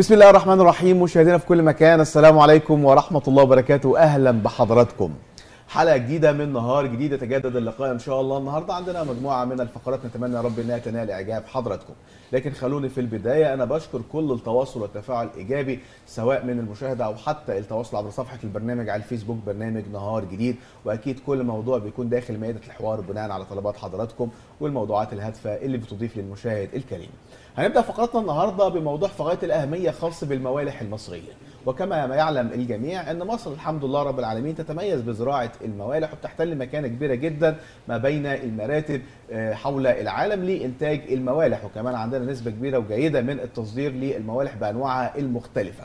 بسم الله الرحمن الرحيم مشاهدينا في كل مكان السلام عليكم ورحمة الله وبركاته أهلا بحضراتكم حلقه جديده من نهار جديد يتجدد اللقاء ان شاء الله النهارده عندنا مجموعه من الفقرات نتمنى يا رب انها تنال اعجاب حضراتكم لكن خلوني في البدايه انا بشكر كل التواصل والتفاعل الايجابي سواء من المشاهده او حتى التواصل عبر صفحه البرنامج على الفيسبوك برنامج نهار جديد واكيد كل موضوع بيكون داخل مائده الحوار بناء على طلبات حضراتكم والموضوعات الهادفه اللي بتضيف للمشاهد الكريم هنبدا فقرتنا النهارده بموضوع في غايه الاهميه خاص بالموالح المصريه وكما ما يعلم الجميع ان مصر الحمد لله رب العالمين تتميز بزراعه الموالح وبتحتل مكانه كبيره جدا ما بين المراتب آه، حول العالم لانتاج الموالح وكمان عندنا نسبه كبيره وجيده من التصدير للموالح بانواعها المختلفه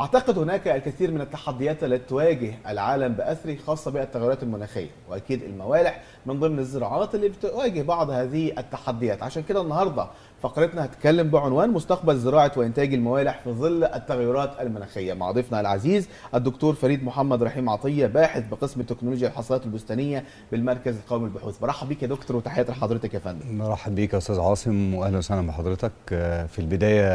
اعتقد هناك الكثير من التحديات التي تواجه العالم باثره خاصه بالتغيرات المناخيه واكيد الموالح من ضمن الزراعات اللي بتواجه بعض هذه التحديات عشان كده النهارده فقرتنا هتتكلم بعنوان مستقبل زراعه وانتاج الموالح في ظل التغيرات المناخيه مع ضيفنا العزيز الدكتور فريد محمد رحيم عطيه باحث بقسم تكنولوجيا الحصاد البستانيه بالمركز القومي للبحوث برحب بك يا دكتور وتحياتي لحضرتك يا فندم مرحب بك يا استاذ عاصم واهلا وسهلا بحضرتك آه، في البدايه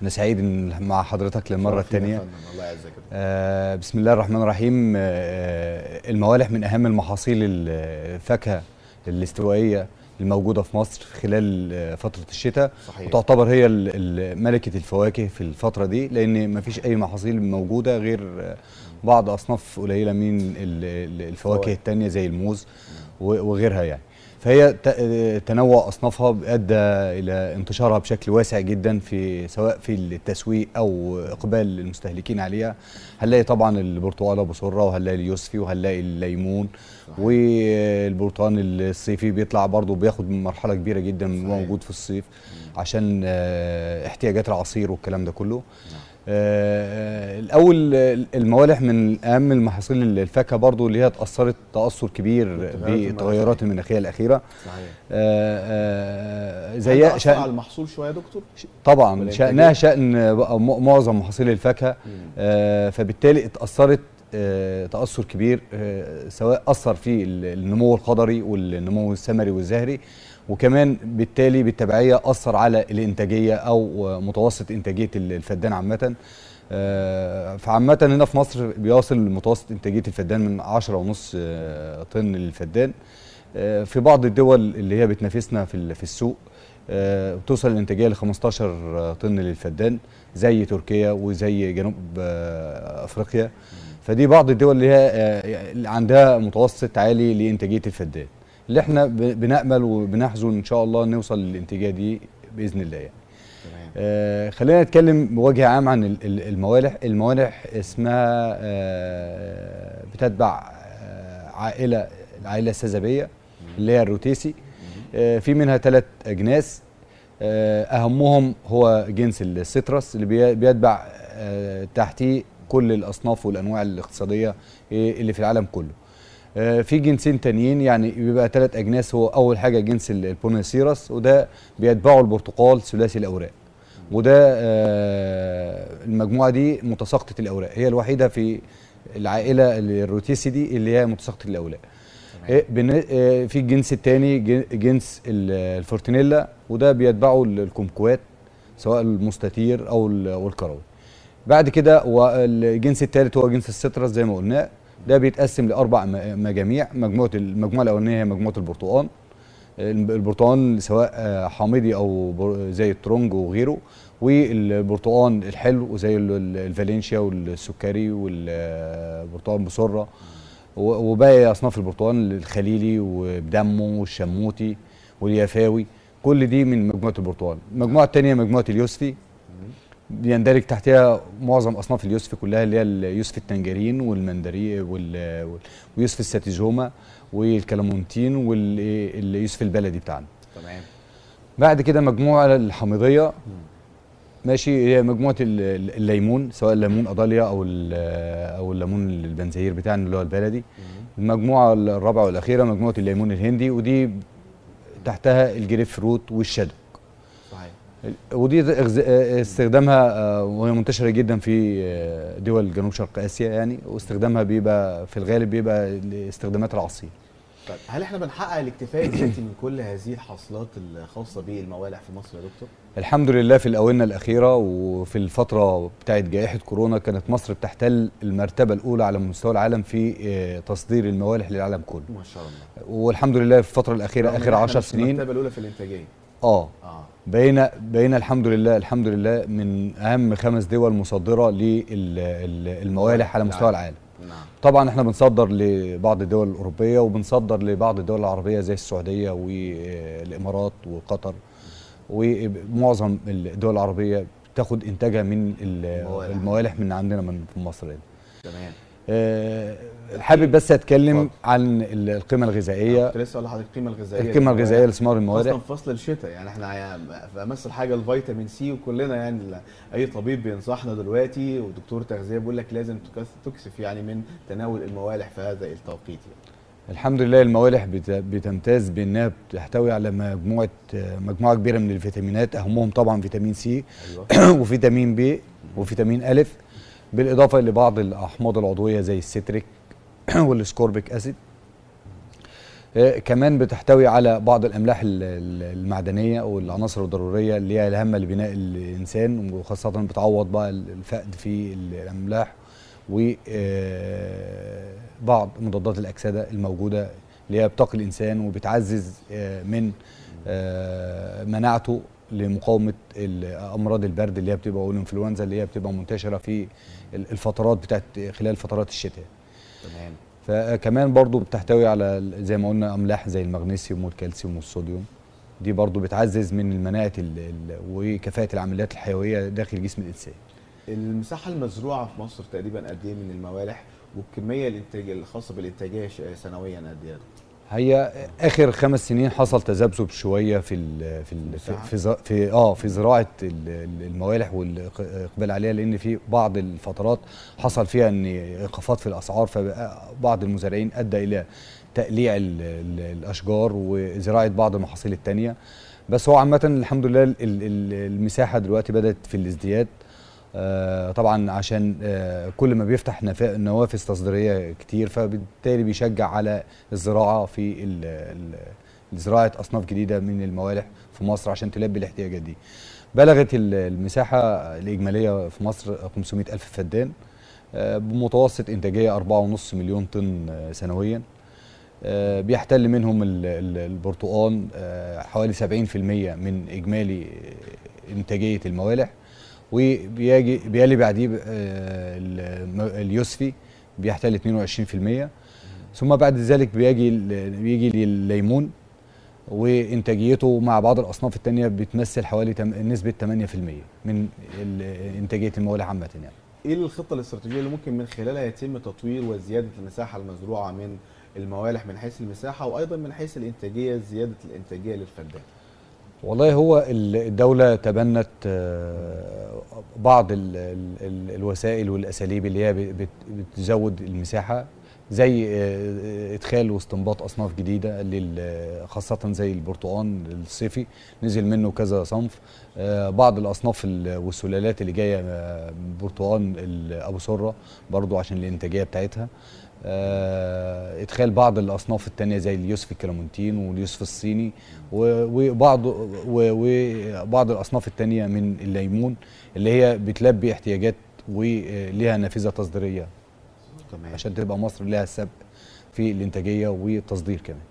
أنا سعيد إن مع حضرتك للمرة الثانية الله يعزك آه بسم الله الرحمن الرحيم آه, آه، الموالح من أهم المحاصيل الفاكهة الاستوائية الموجودة في مصر خلال آه، فترة الشتاء صحيح. وتعتبر هي ملكة الفواكه في الفترة دي لأن مفيش أي محاصيل موجودة غير آه، بعض أصناف قليلة من الفواكه التانية زي الموز وغيرها يعني فهي آه، تنوع اصنافها ادى الى انتشارها بشكل واسع جدا في سواء في التسويق او اقبال المستهلكين عليها هنلاقي طبعا البرتقاله بصره وهنلاقي اليوسفي وهنلاقي الليمون والبرتقال الصيفي بيطلع برضه بياخد مرحله كبيره جدا صحيح. موجود في الصيف عشان آه، احتياجات العصير والكلام ده كله نعم. آه، الاول الموالح من اهم المحاصيل الفاكهه برضو اللي هي اتاثرت تاثر كبير بالتغيرات يعني. المناخيه الاخيره صحيح آه, آه، زي شأن على المحصول شويه يا دكتور طبعا شانها شان معظم محاصيل الفاكهه آه فبالتالي اتاثرت آه تاثر كبير آه سواء اثر في النمو الخضري والنمو الثمري والزهري آه وكمان بالتالي بالتبعيه اثر على الانتاجيه او متوسط انتاجيه الفدان عامه آه، فعامة هنا في مصر بيوصل متوسط انتاجية الفدان من 10.5 آه، طن للفدان آه، في بعض الدول اللي هي بتنافسنا في السوق بتوصل الانتاجيه ل 15 طن للفدان زي تركيا وزي جنوب افريقيا فدي بعض الدول اللي هي عندها متوسط عالي لانتاجيه الفدان اللي احنا بنامل وبنحزن ان شاء الله نوصل للانتاجيه دي باذن الله يعني. آه خلينا نتكلم بوجه عام عن الموالح، الموالح اسمها آه بتتبع آه عائله العائله السذبيه اللي هي الروتيسي آه في منها ثلاث اجناس آه اهمهم هو جنس السترس اللي بيتبع آه تحتيه كل الاصناف والانواع الاقتصاديه إيه، اللي في العالم كله. آه، في جنسين تانيين يعني بيبقى ثلاث اجناس هو اول حاجه جنس البونيسيرس وده بيتبعه البرتقال ثلاثي الاوراق وده آه، المجموعه دي متساقطه الاوراق هي الوحيده في العائله الروتيسي دي اللي هي متساقطه الاوراق آه، في الجنس الثاني جنس الفورتينيلا وده بيتبعه الكمكوات سواء المستتير او الكروي بعد كده والجنس الثالث هو جنس السترس زي ما قلنا ده بيتقسم لاربع مجاميع مجموعه المجموعه الاولانيه هي مجموعه البرتقال البرتقال سواء آه، حامضي او زي الترونج وغيره والبرتقال الحلو زي الفالنشيا والسكري والبرتقال آه، مسره وباقي اصناف البرتقال الخليلي وبدمه والشموتي واليافاوي كل دي من مجموعه البرتقال المجموعه الثانيه مجموعه اليوسفي بيندرج تحتها معظم اصناف اليوسف كلها اللي هي اليوسف التنجرين والمندري وال... ويوسف الساتيجوما والكلامونتين واليوسف البلدي بتاعنا تمام بعد كده مجموعه الحامضيه ماشي هي مجموعه الليمون سواء الليمون اضاليا او او الليمون البنزهير بتاعنا اللي هو البلدي المجموعه الرابعه والاخيره مجموعه الليمون الهندي ودي تحتها الجريب فروت والشادو ودي استخدامها آه، وهي منتشره جدا في آه، دول جنوب شرق اسيا يعني واستخدامها بيبقى في الغالب بيبقى لاستخدامات العصير طيب هل احنا بنحقق الاكتفاء الذاتي من كل هذه الحاصلات الخاصه بالموالح في مصر يا دكتور؟ الحمد لله في الاونه الاخيره وفي الفتره بتاعه جائحه كورونا كانت مصر بتحتل المرتبه الاولى على مستوى العالم في آه، تصدير الموالح للعالم كله. ما شاء الله. والحمد لله في الفتره الاخيره اخر 10 سنين المرتبه الاولى في الانتاجيه. اه, آه. بقينا بقينا الحمد لله الحمد لله من اهم خمس دول مصدره للموالح على مستوى نعم. العالم نعم. طبعا احنا بنصدر لبعض الدول الاوروبيه وبنصدر لبعض الدول العربيه زي السعوديه والامارات وقطر ومعظم الدول العربيه بتاخد انتاجها من الموالح من عندنا من مصر تمام آه، حابب بس اتكلم فضل. عن القيمه الغذائيه كنت لسه اقول لحضرتك القيمه الغذائيه القيمه الغذائيه يعني لثمار الموارد اصلا فصل الشتاء يعني احنا في امس الحاجه الفيتامين سي وكلنا يعني اي طبيب بينصحنا دلوقتي ودكتور تغذيه بيقول لك لازم تكثف يعني من تناول الموالح في هذا التوقيت يعني. الحمد لله الموالح بتمتاز بانها بتحتوي على مجموعه مجموعه كبيره من الفيتامينات اهمهم طبعا فيتامين سي أيوة. وفيتامين بي وفيتامين الف بالاضافه لبعض الاحماض العضويه زي الستريك والسكوربيك اسيد آه، كمان بتحتوي على بعض الاملاح المعدنيه والعناصر الضروريه اللي هي الهامه لبناء الانسان وخاصه بتعوض بقى الفقد في الاملاح وبعض آه، مضادات الاكسده الموجوده اللي هي بتقي الانسان وبتعزز آه، من مناعته لمقاومه امراض البرد اللي هي بتبقى والانفلونزا اللي هي بتبقى منتشره في الفترات بتاعت خلال فترات الشتاء تمام فكمان برضو بتحتوي على زي ما قلنا املاح زي المغنيسيوم والكالسيوم والصوديوم دي برضو بتعزز من المناعه وكفاءه العمليات الحيويه داخل جسم الانسان المساحه المزروعه في مصر تقريبا قد ايه من الموالح والكميه الانتاجيه الخاصه بالانتاجيه سنويا قد ايه هي اخر خمس سنين حصل تذبذب شويه في الـ في الـ في, في, في اه في زراعه الموالح والاقبال عليها لان في بعض الفترات حصل فيها ان انخفاض في الاسعار فبعض المزارعين ادى الى تقليع الـ الـ الاشجار وزراعه بعض المحاصيل الثانيه بس هو عامه الحمد لله المساحه دلوقتي بدات في الازدياد آه، طبعا عشان آه، كل ما بيفتح نوافذ تصديريه كتير فبالتالي بيشجع على الزراعه في زراعه اصناف جديده من الموالح في مصر عشان تلبي الاحتياجات دي. بلغت المساحه الاجماليه في مصر 500 الف فدان آه، بمتوسط انتاجيه 4.5 مليون طن سنويا. بيحتل منهم البرتقال حوالي 70% من اجمالي انتاجيه الموالح وبيجي بيلي بعديه آه، اليوسفي بيحتل 22% ثم بعد ذلك بيجي بيجي الليمون وانتاجيته مع بعض الاصناف الثانيه بتمثل حوالي نسبه 8% من انتاجيه الموالح عامه يعني. ايه الخطه الاستراتيجيه اللي ممكن من خلالها يتم تطوير وزياده المساحه المزروعه من الموالح من حيث المساحه وايضا من حيث الانتاجيه زياده الانتاجيه للفدان؟ والله هو الدولة تبنت آه، بعض الوسائل والأساليب اللي هي بتزود المساحة زي آه، آه، إدخال واستنباط أصناف جديدة خاصة زي البرتقان الصيفي نزل منه كذا صنف بعض الأصناف والسلالات اللي جاية برتقان أبو سرة برضو عشان الإنتاجية بتاعتها آه، ادخال بعض الاصناف الثانيه زي اليوسف الكلامونتين واليوسف الصيني وبعض وبعض الاصناف الثانيه من الليمون اللي هي بتلبي احتياجات وليها نافذه تصديريه تمام عشان تبقى مصر لها سبق في الانتاجيه والتصدير كمان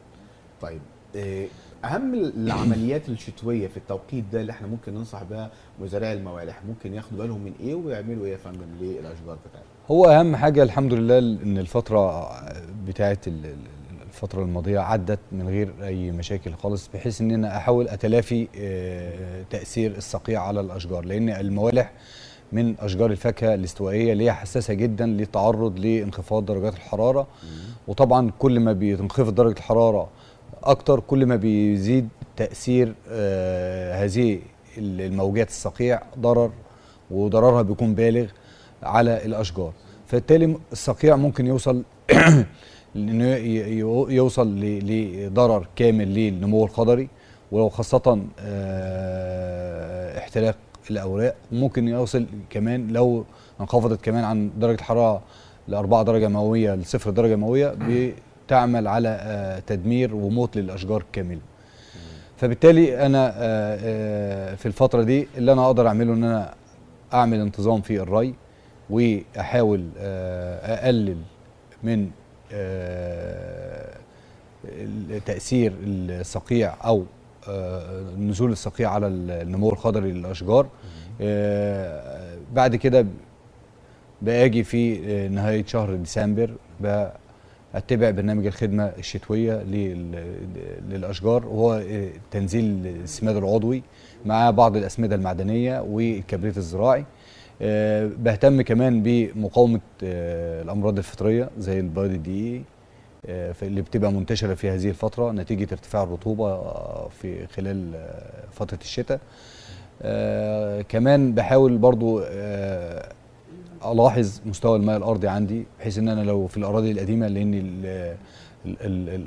طيب إيه اهم العمليات الشتويه في التوقيت ده اللي احنا ممكن ننصح بها مزارعي الموالح ممكن ياخدوا بالهم من ايه ويعملوا ايه يا فندم للاشجار بتاعتهم هو اهم حاجه الحمد لله ان الفتره بتاعه الفتره الماضيه عدت من غير اي مشاكل خالص بحيث ان انا احاول اتلافي آه، تاثير الصقيع على الاشجار لان الموالح من اشجار الفاكهه الاستوائيه اللي هي حساسه جدا للتعرض لانخفاض درجات الحراره وطبعا كل ما بتنخفض درجه الحراره اكتر كل ما بيزيد تاثير آه، هذه الموجات الصقيع ضرر وضررها بيكون بالغ على الاشجار فبالتالي الصقيع ممكن يوصل انه يوصل لضرر كامل للنمو الخضري ولو خاصه آه، احتراق الاوراق ممكن يوصل كمان لو انخفضت كمان عن درجه الحراره لاربعة 4 درجه مئويه لصفر درجه مئويه تعمل على آه، تدمير وموت للاشجار كامله فبالتالي انا آه، آه، في الفتره دي اللي انا اقدر اعمله ان انا اعمل انتظام في الري واحاول اقلل من تاثير الصقيع او نزول الصقيع على النمو الخضري للاشجار بعد كده باجي في نهايه شهر ديسمبر اتبع برنامج الخدمه الشتويه للاشجار وهو تنزيل السماد العضوي مع بعض الاسمده المعدنيه والكبريت الزراعي آه، بهتم كمان بمقاومه آه، الامراض الفطريه زي البايد دي آه، اللي بتبقى منتشره في هذه الفتره نتيجه ارتفاع الرطوبه في خلال فتره الشتاء كمان بحاول برضو الاحظ مستوى الماء الارضي عندي بحيث ان انا لو في الاراضي القديمه لان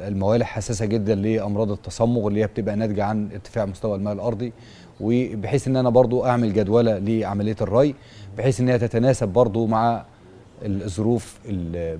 الموالح حساسه جدا لامراض التصمغ اللي هي بتبقى ناتجه عن ارتفاع مستوى الماء الارضي وبحيث ان انا برضو اعمل جدوله لعمليه الري بحيث ان هي تتناسب برضو مع الظروف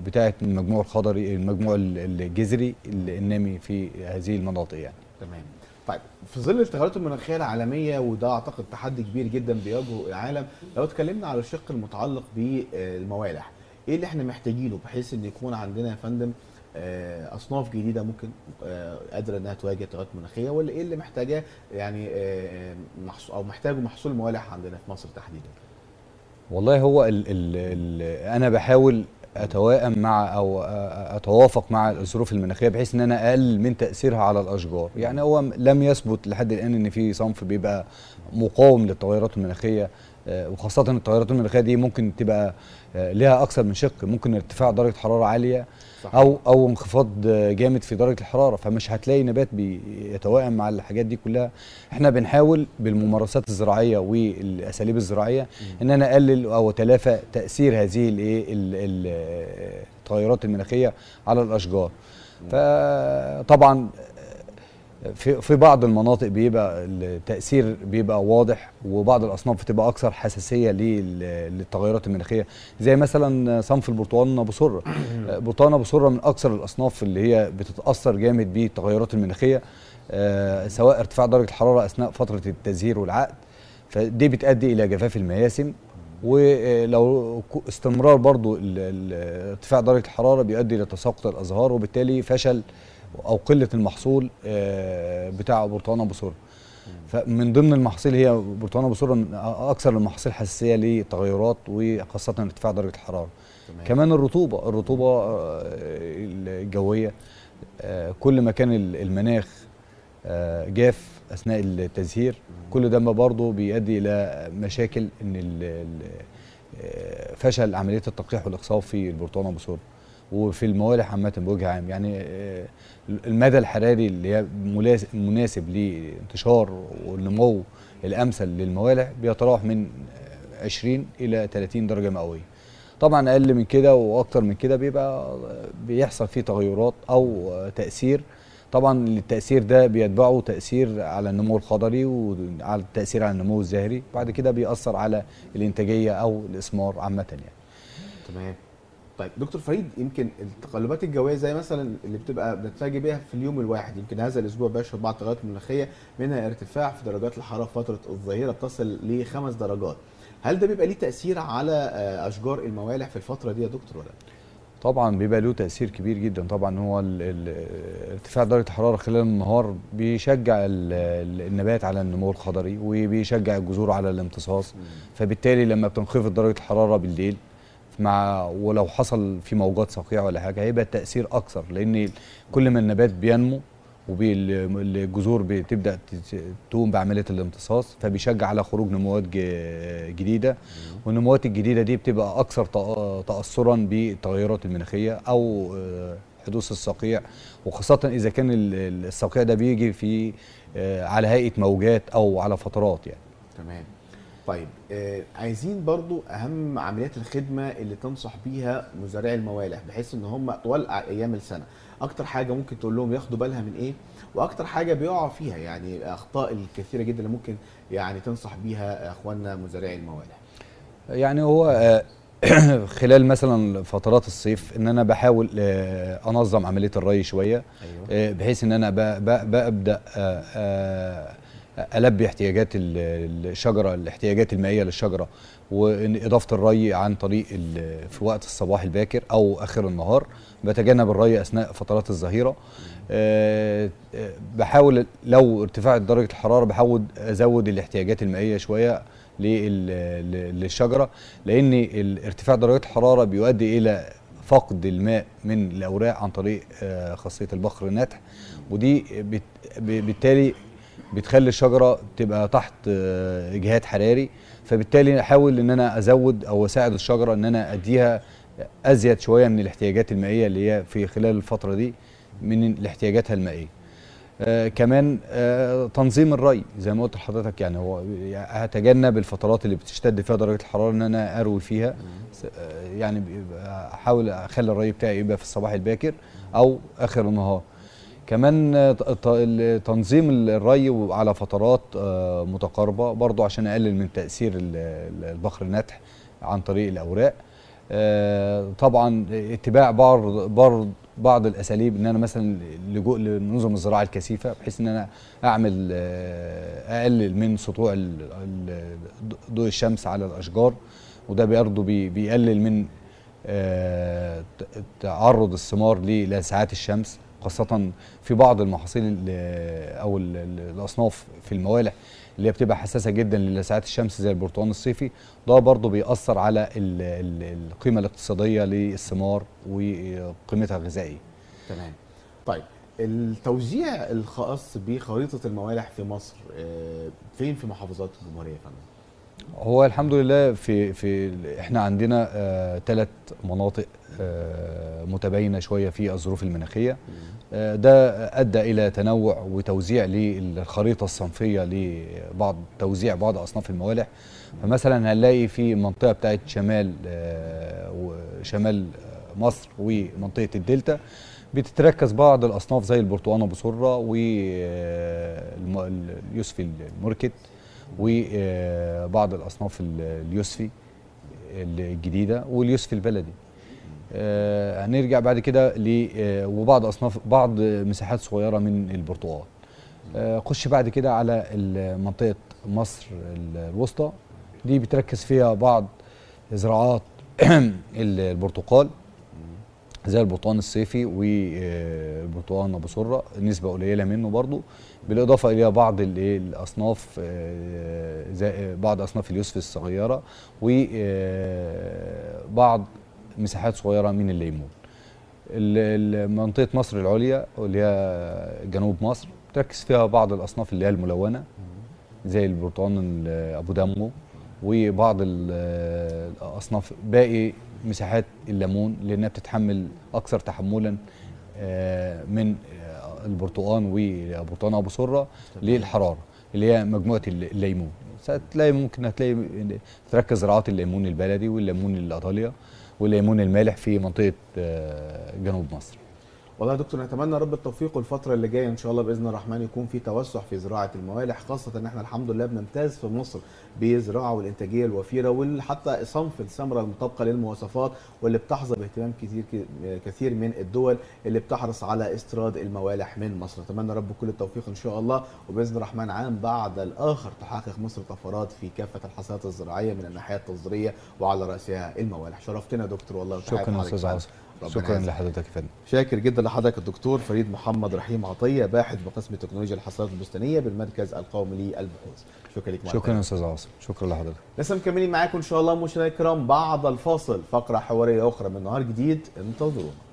بتاعه المجموع الخضري المجموع الجذري النامي في هذه المناطق يعني تمام طيب في ظل التغيرات المناخيه العالميه وده اعتقد تحدي كبير جدا بيواجهه العالم لو اتكلمنا على الشق المتعلق بالموالح ايه اللي احنا محتاجينه بحيث ان يكون عندنا يا فندم آه، اصناف جديده ممكن آه، قادره انها تواجه التغيرات المناخيه ولا ايه اللي محتاجاه يعني آه، او محتاجه محصول موالح عندنا في مصر تحديدا والله هو الـ ال ال انا بحاول اتوائم مع او اتوافق مع الظروف المناخيه بحيث ان انا اقلل من تاثيرها على الاشجار يعني هو لم يثبت لحد الان ان في صنف بيبقى مقاوم للتغيرات المناخيه آه، وخاصه التغيرات المناخيه دي ممكن تبقى آه، لها اكثر من شق ممكن ارتفاع درجه حراره عاليه صح. او او انخفاض جامد في درجه الحراره فمش هتلاقي نبات بيتوائم مع الحاجات دي كلها احنا بنحاول بالممارسات الزراعيه والاساليب الزراعيه ان انا اقلل او اتلافى تاثير هذه الايه التغيرات المناخيه على الاشجار فطبعا في في بعض المناطق بيبقى التاثير بيبقى واضح وبعض الاصناف بتبقى اكثر حساسيه للتغيرات المناخيه زي مثلا صنف البرتقال ابو سره برتقال ابو سره من اكثر الاصناف اللي هي بتتاثر جامد بالتغيرات المناخيه آه، سواء ارتفاع درجه الحراره اثناء فتره التزهير والعقد فدي بتؤدي الى جفاف المياسم ولو استمرار برضو ارتفاع درجه الحراره بيؤدي لتساقط الازهار وبالتالي فشل او قله المحصول آه، بتاع ابو سره فمن ضمن المحاصيل هي ابو سره اكثر المحاصيل حساسيه للتغيرات وخاصه ارتفاع درجه الحراره تمام. كمان الرطوبه الرطوبه آه، الجويه آه، كل ما كان المناخ جاف اثناء التزهير كل ده برضه بيؤدي الى مشاكل ان فشل عمليه التقيح والاقصاء في ابو سره وفي الموالح عامه بوجه عام يعني المدى الحراري اللي هي مناسب لانتشار والنمو الامثل للموالح بيتراوح من 20 الى 30 درجه مئويه طبعا اقل من كده واكتر من كده بيبقى بيحصل فيه تغيرات او تاثير طبعا التاثير ده بيتبعه تاثير على النمو الخضري وعلى التاثير على النمو الزهري بعد كده بيأثر على الانتاجيه او الاسمار عامه يعني تمام طيب دكتور فريد يمكن التقلبات الجويه زي مثلا اللي بتبقى بنتفاجئ بيها في اليوم الواحد يمكن هذا الاسبوع بيشهد بعض التغيرات المناخيه منها ارتفاع في درجات الحراره في فتره الظهيره بتصل لخمس درجات هل ده بيبقى ليه تاثير على آه، اشجار الموالح في الفتره دي يا دكتور ولا طبعا بيبقى له تاثير كبير جدا طبعا هو ارتفاع درجه الحراره خلال النهار بيشجع النبات على النمو الخضري وبيشجع الجذور على الامتصاص فبالتالي لما بتنخفض درجه الحراره بالليل مع ولو حصل في موجات صقيع ولا حاجه هيبقى التاثير اكثر لان كل ما النبات بينمو والجذور بتبدا تقوم بعمليه الامتصاص فبيشجع على خروج نموات جديده والنموات الجديده دي بتبقى اكثر تاثرا بالتغيرات المناخيه او آه، حدوث الصقيع وخاصه اذا كان الصقيع ده بيجي في آه، على هيئه موجات او على فترات يعني تمام طيب آه عايزين برضو اهم عمليات الخدمه اللي تنصح بيها مزارعي الموالح بحيث ان هم طوال ايام السنه اكتر حاجه ممكن تقول لهم ياخدوا بالها من ايه واكتر حاجه بيقعوا فيها يعني اخطاء الكثيره جدا اللي ممكن يعني تنصح بيها اخواننا مزارعي الموالح يعني هو آه، خلال مثلا فترات الصيف ان انا بحاول آه، انظم عمليه الري شويه أيوة. آه، بحيث ان انا ببدا البي احتياجات الشجره الاحتياجات المائيه للشجره واضافه الري عن طريق في وقت الصباح الباكر او اخر النهار بتجنب الري اثناء فترات الظهيره آه، آه، بحاول لو ارتفاع درجه الحراره بحاول ازود الاحتياجات المائيه شويه للشجره لان ارتفاع درجات الحراره بيؤدي الى فقد الماء من الاوراق عن طريق آه، خاصيه البخر النتح ودي بالتالي بتخلي الشجره تبقى تحت آه، اجهاد حراري فبالتالي احاول ان انا ازود او اساعد الشجره ان انا اديها ازيد شويه من الاحتياجات المائيه اللي هي في خلال الفتره دي من احتياجاتها المائيه آه كمان آه تنظيم الري زي ما قلت لحضرتك يعني هو هتجنب الفترات اللي بتشتد فيها درجه الحراره ان انا اروي فيها آه، يعني احاول اخلي الري بتاعي يبقى في الصباح الباكر او اخر النهار كمان تنظيم الري على فترات آه، متقاربه برضو عشان اقلل من تاثير البخر النتح عن طريق الاوراق آه، طبعا اتباع بعض بعض الاساليب ان انا مثلا لجوء للنظم الزراعه الكثيفه بحيث ان انا اعمل آه، اقلل من سطوع ضوء الشمس على الاشجار وده برضه بيقلل من تعرض الثمار لساعات الشمس خاصه في بعض المحاصيل او الاصناف في الموالح اللي هي بتبقى حساسه جدا للساعات الشمس زي البرتقال الصيفي ده برضو بيأثر على القيمه الاقتصاديه للثمار وقيمتها الغذائيه تمام طيب التوزيع الخاص بخريطه الموالح في مصر آه، فين في محافظات الجمهوريه يا فندم هو الحمد لله في في احنا عندنا ثلاث آه مناطق آه متباينه شويه في الظروف المناخيه آه ده ادى الى تنوع وتوزيع للخريطه الصنفيه لبعض توزيع بعض اصناف الموالح فمثلا هنلاقي في منطقه بتاعت شمال آه، شمال آه، مصر ومنطقه الدلتا بتتركز بعض الاصناف زي البرتقانه و واليوسف آه، المركت وبعض الاصناف اليوسفي الجديده واليوسفي البلدي آه، هنرجع بعد كده آه، وبعض اصناف بعض مساحات صغيره من البرتقال آه، خش بعد كده على منطقه مصر الوسطى دي بتركز فيها بعض زراعات البرتقال زي البطان الصيفي والبطان ابو سره نسبه قليله منه برضو بالاضافه الى بعض الاصناف آه، زي بعض اصناف اليوسف الصغيره وبعض آه، مساحات صغيره من الليمون منطقه مصر العليا اللي هي جنوب مصر تركز فيها بعض الاصناف اللي هي الملونه زي البرتقال ابو دمو وبعض آه، الاصناف باقي مساحات الليمون لانها بتتحمل اكثر تحملا آه، من آه، البرتقان وبرتقان ابو سره للحراره اللي هي مجموعه الليمون هتلاقي ممكن هتلاقي تركز زراعات الليمون البلدي والليمون الايطاليا والليمون المالح في منطقه آه، جنوب مصر والله يا دكتور نتمنى رب التوفيق والفتره اللي جايه ان شاء الله باذن الرحمن يكون في توسع في زراعه الموالح خاصه ان احنا الحمد لله بنمتاز في مصر بزراعه والانتاجيه الوفيره وحتى صنف السمره المطابقه للمواصفات واللي بتحظى باهتمام كثير كثير من الدول اللي بتحرص على استيراد الموالح من مصر نتمنى رب كل التوفيق ان شاء الله وباذن الرحمن عام بعد الاخر تحقق مصر طفرات في كافه الحصاد الزراعيه من الناحيه التصديريه وعلى راسها الموالح شرفتنا دكتور والله شكرا استاذ شكرا لحضرتك يا فندم شاكر جدا لحضرتك الدكتور فريد محمد رحيم عطيه باحث بقسم تكنولوجيا الحصاد البستانيه بالمركز القومي للبحوث شكرا لك شكرا يا استاذ عاصم شكرا لحضرتك لسه مكملين معاكم ان شاء الله مشاهدينا الكرام بعد الفاصل فقره حواريه اخرى من نهار جديد انتظرونا